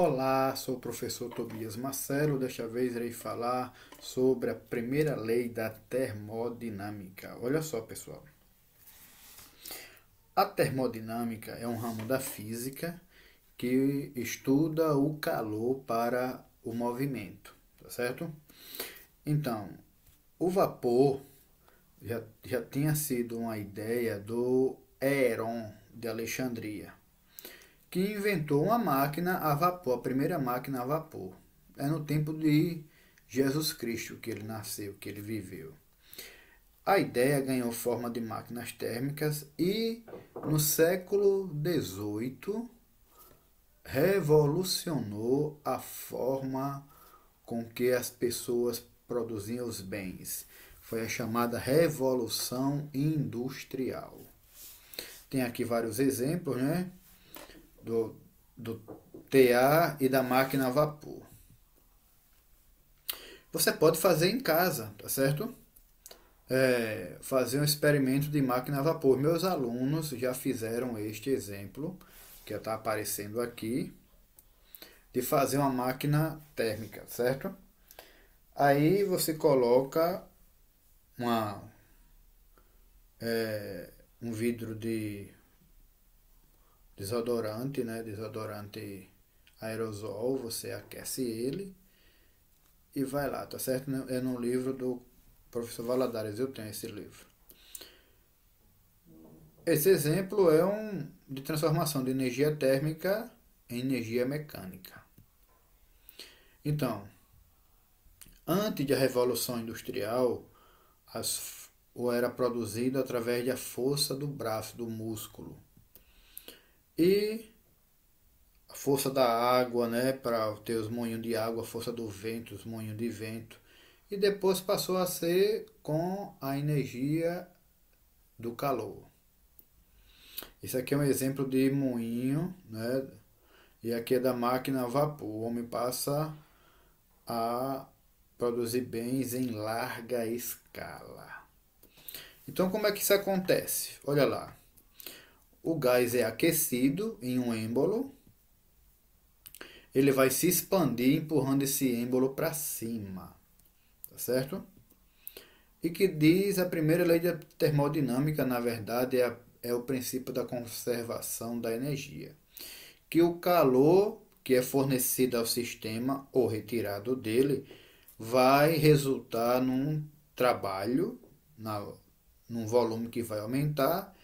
Olá, sou o professor Tobias Marcelo. Desta vez irei falar sobre a primeira lei da termodinâmica. Olha só, pessoal. A termodinâmica é um ramo da física que estuda o calor para o movimento, tá certo? Então, o vapor já, já tinha sido uma ideia do Heron de Alexandria que inventou uma máquina a vapor, a primeira máquina a vapor. É no tempo de Jesus Cristo que ele nasceu, que ele viveu. A ideia ganhou forma de máquinas térmicas e no século XVIII revolucionou a forma com que as pessoas produziam os bens. Foi a chamada Revolução Industrial. Tem aqui vários exemplos, né? do, do TA e da máquina a vapor. Você pode fazer em casa, tá certo? É, fazer um experimento de máquina a vapor. Meus alunos já fizeram este exemplo, que está aparecendo aqui, de fazer uma máquina térmica, certo? Aí você coloca uma, é, um vidro de desodorante, né? Desodorante aerosol, você aquece ele e vai lá, tá certo? Né? É no livro do professor Valadares, eu tenho esse livro. Esse exemplo é um de transformação de energia térmica em energia mecânica. Então, antes da Revolução Industrial, as, ou era produzido através da força do braço, do músculo. E a força da água, né, para ter os moinhos de água, a força do vento, os moinhos de vento. E depois passou a ser com a energia do calor. Isso aqui é um exemplo de moinho, né? E aqui é da máquina a vapor. O homem passa a produzir bens em larga escala. Então, como é que isso acontece? Olha lá o gás é aquecido em um êmbolo, ele vai se expandir empurrando esse êmbolo para cima, tá certo? E que diz a primeira lei da termodinâmica, na verdade, é, a, é o princípio da conservação da energia, que o calor que é fornecido ao sistema ou retirado dele vai resultar num trabalho, na, num volume que vai aumentar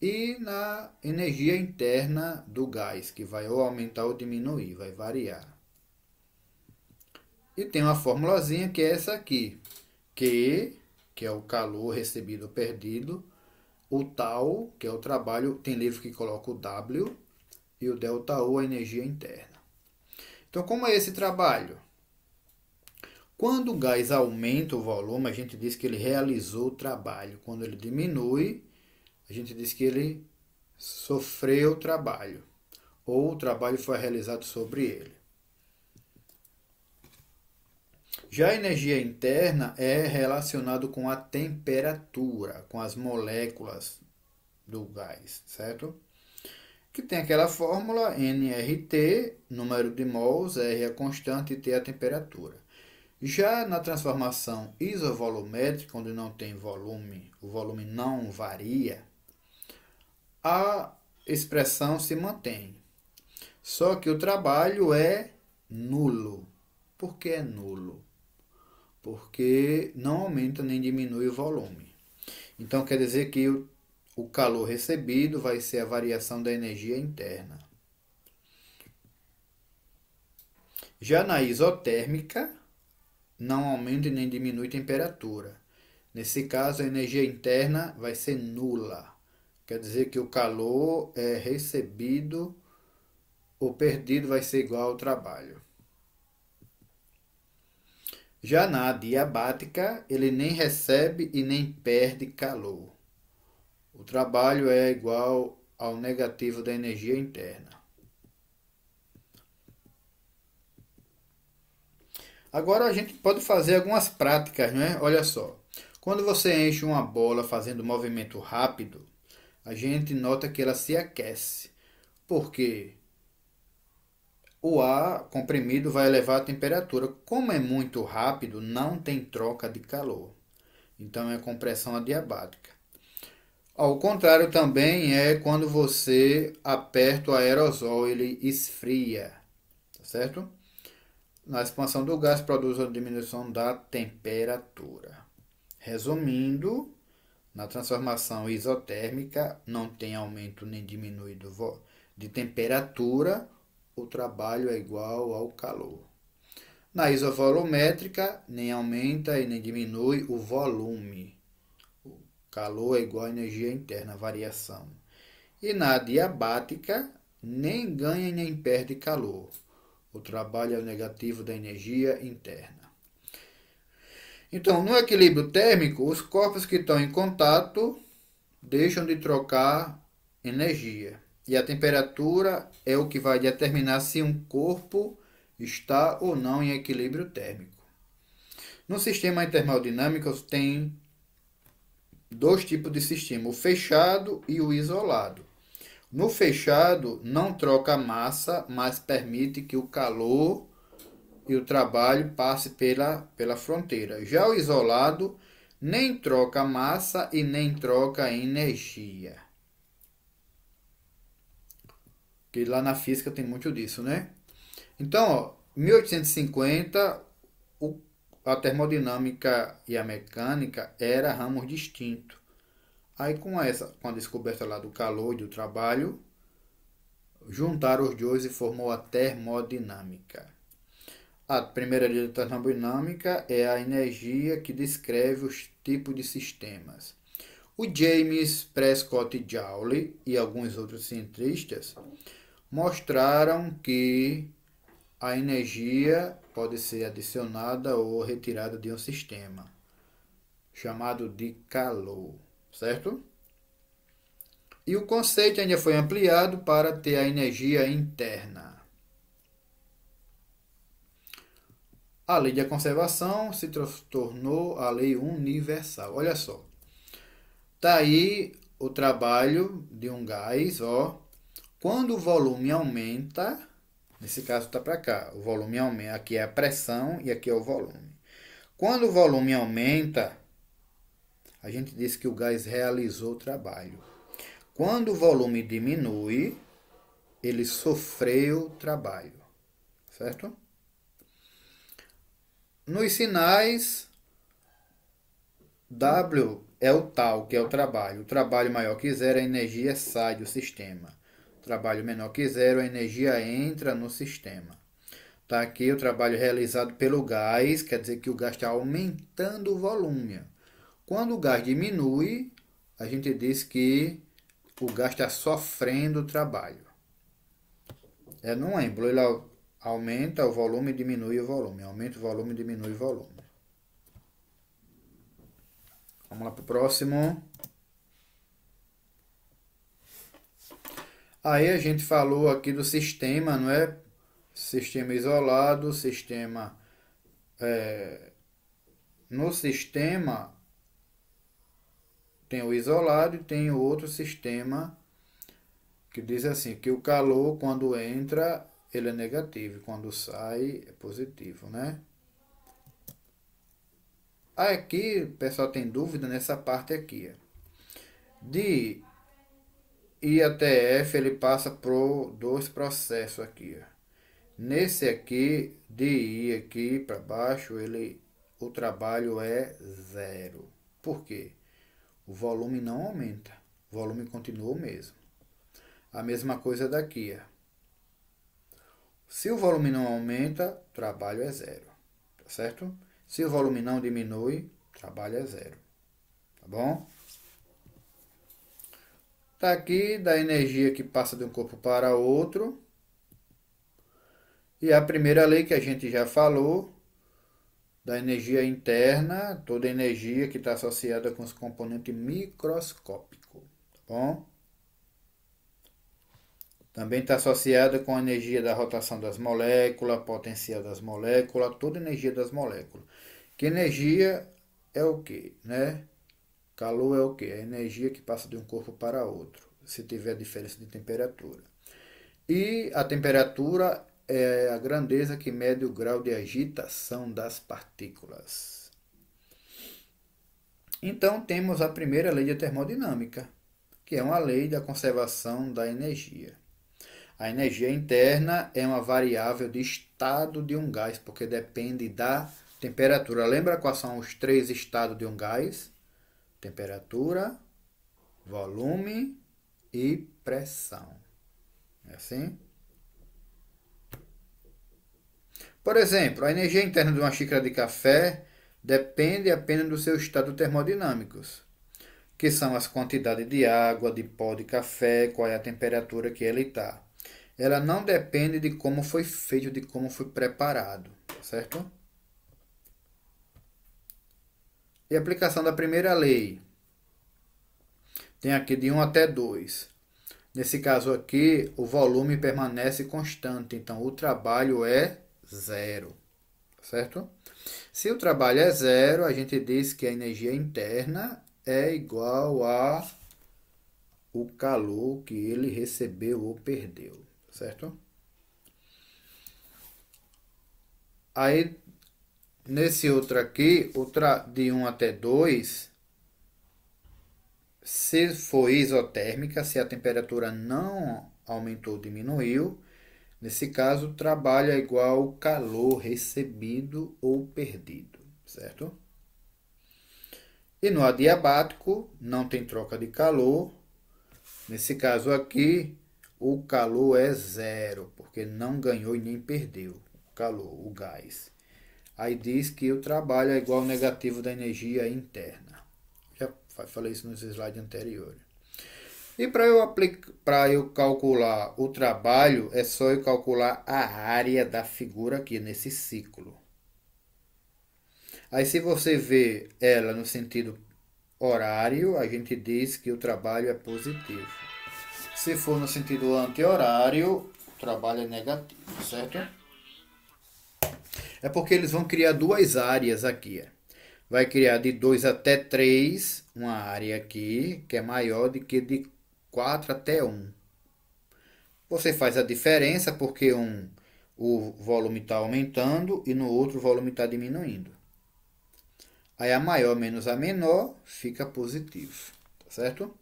e na energia interna do gás, que vai ou aumentar ou diminuir, vai variar. E tem uma formulazinha que é essa aqui, Q, que é o calor recebido ou perdido, o tal, que é o trabalho, tem livro que coloca o W, e o delta U, a energia interna. Então, como é esse trabalho? Quando o gás aumenta o volume, a gente diz que ele realizou o trabalho. Quando ele diminui, a gente diz que ele sofreu trabalho, ou o trabalho foi realizado sobre ele. Já a energia interna é relacionado com a temperatura, com as moléculas do gás, certo? Que tem aquela fórmula NRT, número de mols, R a é constante e T é a temperatura. Já na transformação isovolumétrica, onde não tem volume, o volume não varia, a expressão se mantém. Só que o trabalho é nulo. Por que é nulo? Porque não aumenta nem diminui o volume. Então quer dizer que o, calor recebido vai ser a variação da energia interna. Já na isotérmica, não aumenta nem diminui a temperatura. Nesse caso, a energia interna vai ser nula. Quer dizer que o calor é recebido ou perdido vai ser igual ao trabalho. Já na adiabática, ele nem recebe e nem perde calor. O trabalho é igual ao negativo da energia interna. Agora a gente pode fazer algumas práticas, né? Olha só. Quando você enche uma bola fazendo movimento rápido, a gente nota que ela se aquece, porque o ar comprimido vai elevar a temperatura. Como é muito rápido, não tem troca de calor. Então é compressão adiabática. Ao contrário também é quando você aperta o aerosol, ele esfria, tá certo? Na expansão do gás produz a diminuição da temperatura. Resumindo, na transformação isotérmica, não tem aumento nem diminuído de temperatura, o trabalho é igual ao calor. Na isovolumétrica, nem aumenta e nem diminui o volume. O calor é igual à energia interna, variação. E na diabática, nem ganha nem perde calor. O trabalho é o negativo da energia interna. Então, no equilíbrio térmico, os corpos que estão em contato deixam de trocar energia. E a temperatura é o que vai determinar se um corpo está ou não em equilíbrio térmico. No sistema termodinâmico tem dois tipos de sistema, o fechado e o isolado. No fechado não troca massa, mas permite que o calor e o trabalho passe pela, pela fronteira. Já o isolado nem troca massa e nem troca energia. Que lá na física tem muito disso, né? Então, ó, 1850, o, a termodinâmica e a mecânica era ramos distintos. Aí com essa, com a descoberta lá do calor e do trabalho, juntaram os dois e formou a termodinâmica. A primeira lei da termodinâmica é a energia que descreve os tipos de sistemas. O James Prescott Joule e alguns outros cientistas mostraram que a energia pode ser adicionada ou retirada de um sistema, chamado de calor, certo? E o conceito ainda foi ampliado para ter a energia interna. A lei de conservação se tornou a lei universal. Olha só. Tá aí o trabalho de um gás, ó. Quando o volume aumenta, nesse caso tá para cá, o volume aumenta, aqui é a pressão e aqui é o volume. Quando o volume aumenta, a gente diz que o gás realizou o trabalho. Quando o volume diminui, ele sofreu trabalho, certo? Nos sinais, W é o tal, que é o trabalho. O trabalho maior que zero, a energia sai do sistema. O trabalho menor que zero, a energia entra no sistema. Tá aqui o trabalho realizado pelo gás, quer dizer que o gás está aumentando o volume. Quando o gás diminui, a gente diz que o gás está sofrendo o trabalho. É não lembro, é Aumenta o volume, diminui o volume. Aumenta o volume, diminui o volume. Vamos lá para o próximo. Aí a gente falou aqui do sistema, não é? Sistema isolado, sistema... É, no sistema tem o isolado e tem o outro sistema que diz assim que o calor quando entra ele é negativo, quando sai é positivo, né? Ah, aqui, o pessoal tem dúvida nessa parte aqui. De I até F, ele passa por dois processos aqui. Nesse aqui, de I aqui para baixo, ele, o trabalho é zero. Por quê? O volume não aumenta, o volume continua o mesmo. A mesma coisa daqui, ó. Se o volume não aumenta, trabalho é zero, tá certo? Se o volume não diminui, trabalho é zero, tá bom? Tá aqui da energia que passa de um corpo para outro. E a primeira lei que a gente já falou, da energia interna, toda energia que está associada com os componentes microscópicos, tá bom? Também está associada com a energia da rotação das moléculas, potencial das moléculas, toda a energia das moléculas. Que energia é o que, né? Calor é o que? É a energia que passa de um corpo para outro, se tiver diferença de temperatura. E a temperatura é a grandeza que mede o grau de agitação das partículas. Então temos a primeira lei de termodinâmica, que é uma lei da conservação da energia. A energia interna é uma variável de estado de um gás, porque depende da temperatura. Lembra quais são os três estados de um gás? Temperatura, volume e pressão. É assim? Por exemplo, a energia interna de uma xícara de café depende apenas do seu estado termodinâmico, que são as quantidades de água, de pó de café, qual é a temperatura que ele está ela não depende de como foi feito, de como foi preparado, certo? E aplicação da primeira lei. Tem aqui de 1 até 2. Nesse caso aqui, o volume permanece constante, então o trabalho é zero, certo? Se o trabalho é zero, a gente diz que a energia interna é igual a o calor que ele recebeu ou perdeu certo? Aí, nesse outro aqui, outra de 1 até 2, se for isotérmica, se a temperatura não aumentou ou diminuiu, nesse caso, trabalho é igual ao calor recebido ou perdido, certo? E no adiabático, não tem troca de calor. Nesse caso aqui, o calor é zero, porque não ganhou e nem perdeu o calor, o gás. Aí diz que o trabalho é igual ao negativo da energia interna. Já falei isso nos slides anteriores. E para eu, aplicar, eu calcular o trabalho, é só eu calcular a área da figura aqui, nesse ciclo. Aí se você vê ela no sentido horário, a gente diz que o trabalho é positivo. Se for no sentido anti-horário, o trabalho é negativo, certo? É porque eles vão criar duas áreas aqui. É. Vai criar de 2 até 3, uma área aqui, que é maior do que de 4 até 1. Um. Você faz a diferença porque um o volume está aumentando e no outro o volume está diminuindo. Aí a maior menos a menor fica positivo, tá certo?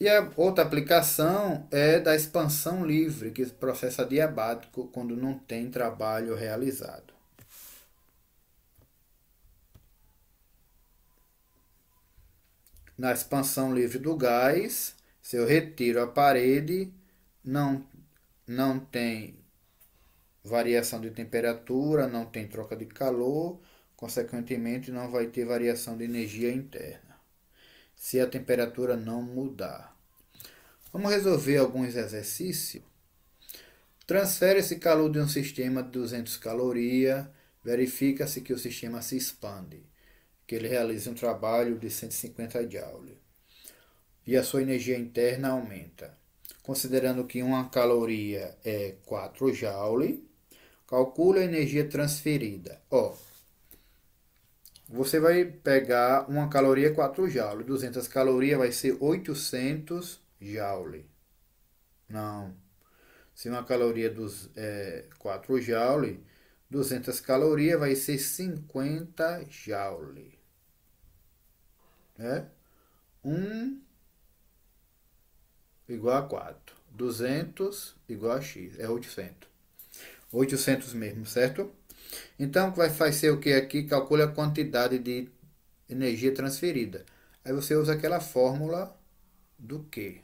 E a outra aplicação é da expansão livre, que é o processo adiabático quando não tem trabalho realizado. Na expansão livre do gás, se eu retiro a parede, não, não tem variação de temperatura, não tem troca de calor, consequentemente não vai ter variação de energia interna se a temperatura não mudar. Vamos resolver alguns exercícios. Transfere esse calor de um sistema de 200 calorias, verifica-se que o sistema se expande, que ele realiza um trabalho de 150 joules e a sua energia interna aumenta. Considerando que uma caloria é 4 joule, calcula a energia transferida. Você vai pegar uma caloria 4 joule. 200 calorias vai ser 800 joule. Não. Se uma caloria dos, é, 4 joule, 200 calorias vai ser 50 joule. É? 1 igual a 4. 200 igual a x. É 800. 800 mesmo, certo? Então, que vai fazer o que aqui? Calcule a quantidade de energia transferida. Aí você usa aquela fórmula do Q.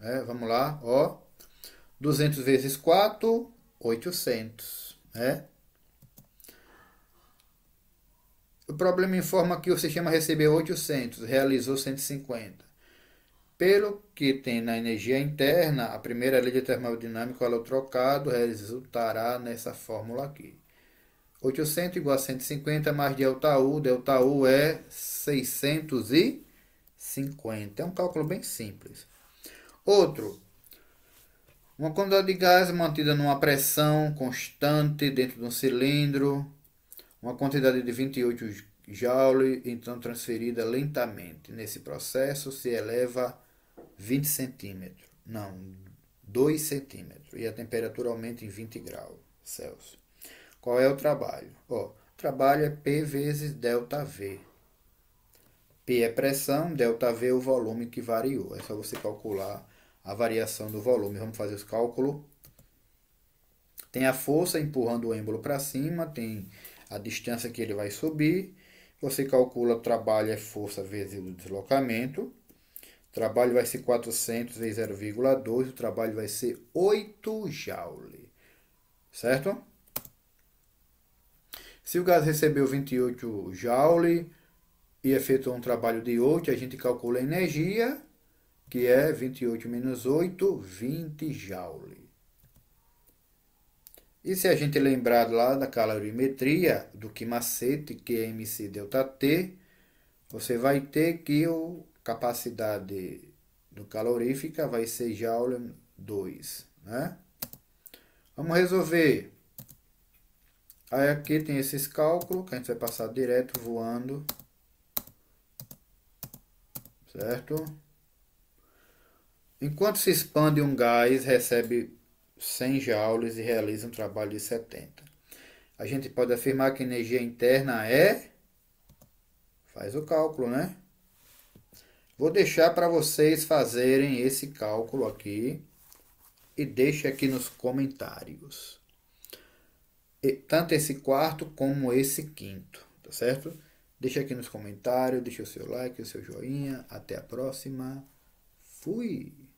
É, vamos lá, ó. 200 vezes 4, 800. Né? O problema informa que o sistema recebeu 800, realizou 150. Pelo que tem na energia interna, a primeira lei de termodinâmica ela é trocado resultará nessa fórmula aqui. 800 igual a 150 mais delta U. Delta U é 650. É um cálculo bem simples. Outro. Uma quantidade de gás mantida numa pressão constante dentro de um cilindro. Uma quantidade de 28 joule, então transferida lentamente. Nesse processo se eleva 20 centímetros. Não, 2 centímetros. E a temperatura aumenta em 20 graus Celsius. Qual é o trabalho? Ó, trabalho é P vezes ΔV. P é pressão, ΔV é o volume que variou. É só você calcular a variação do volume. Vamos fazer os cálculos. Tem a força empurrando o êmbolo para cima, tem a distância que ele vai subir. Você calcula o trabalho é força vezes o deslocamento. O trabalho vai ser 400 vezes 0,2, o trabalho vai ser 8 joule. Certo? Se o gás recebeu 28 joule e efetuou é um trabalho de 8, a gente calcula a energia, que é 28 menos 8, 20 joule. E se a gente lembrar lá da calorimetria, do macete, que é MC T, você vai ter que a capacidade do calorífica vai ser joule 2, né? Vamos resolver Aí aqui tem esses cálculos que a gente vai passar direto voando. Certo? Enquanto se expande um gás, recebe 100 joules e realiza um trabalho de 70. A gente pode afirmar que energia interna é... Faz o cálculo, né? Vou deixar para vocês fazerem esse cálculo aqui e deixe aqui nos comentários tanto esse quarto como esse quinto, tá certo? Deixa aqui nos comentários, deixa o seu like, o seu joinha. Até a próxima. Fui!